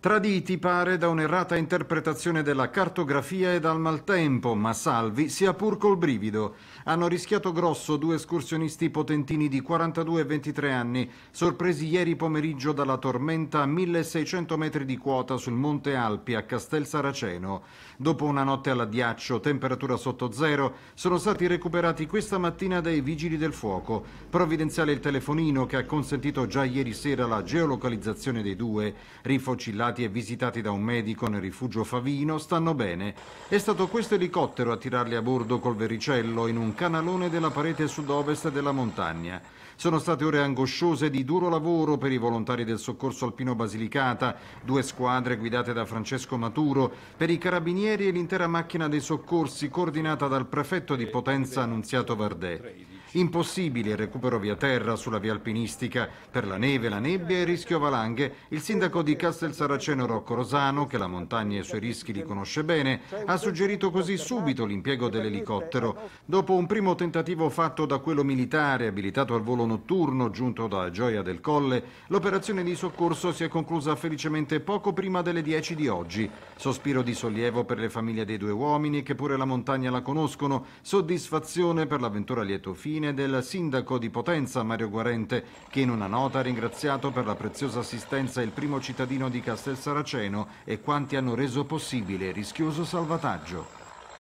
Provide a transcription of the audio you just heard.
traditi pare da un'errata interpretazione della cartografia e dal maltempo, ma salvi sia pur col brivido. Hanno rischiato grosso due escursionisti potentini di 42 e 23 anni, sorpresi ieri pomeriggio dalla tormenta a 1600 metri di quota sul Monte Alpi a Castel Saraceno. Dopo una notte all'addiaccio, temperatura sotto zero, sono stati recuperati questa mattina dai vigili del fuoco. Provvidenziale il telefonino che ha consentito già ieri sera la geolocalizzazione dei due, rifocillati trattati e visitati da un medico nel rifugio Favino stanno bene. È stato questo elicottero a tirarli a bordo col vericello in un canalone della parete sud-ovest della montagna. Sono state ore angosciose di duro lavoro per i volontari del soccorso alpino Basilicata, due squadre guidate da Francesco Maturo, per i carabinieri e l'intera macchina dei soccorsi coordinata dal prefetto di Potenza Annunziato Vardè. Impossibile il recupero via terra sulla via alpinistica. Per la neve, la nebbia e il rischio valanghe, il sindaco di Castel Saraceno Rocco Rosano, che la montagna e i suoi rischi li conosce bene, ha suggerito così subito l'impiego dell'elicottero. Dopo un primo tentativo fatto da quello militare, abilitato al volo notturno, giunto da Gioia del Colle, l'operazione di soccorso si è conclusa felicemente poco prima delle 10 di oggi. Sospiro di sollievo per le famiglie dei due uomini, che pure la montagna la conoscono, soddisfazione per l'avventura lieto fine, ordine del sindaco di Potenza Mario Guarente che in una nota ha ringraziato per la preziosa assistenza il primo cittadino di Castel Saraceno e quanti hanno reso possibile il rischioso salvataggio.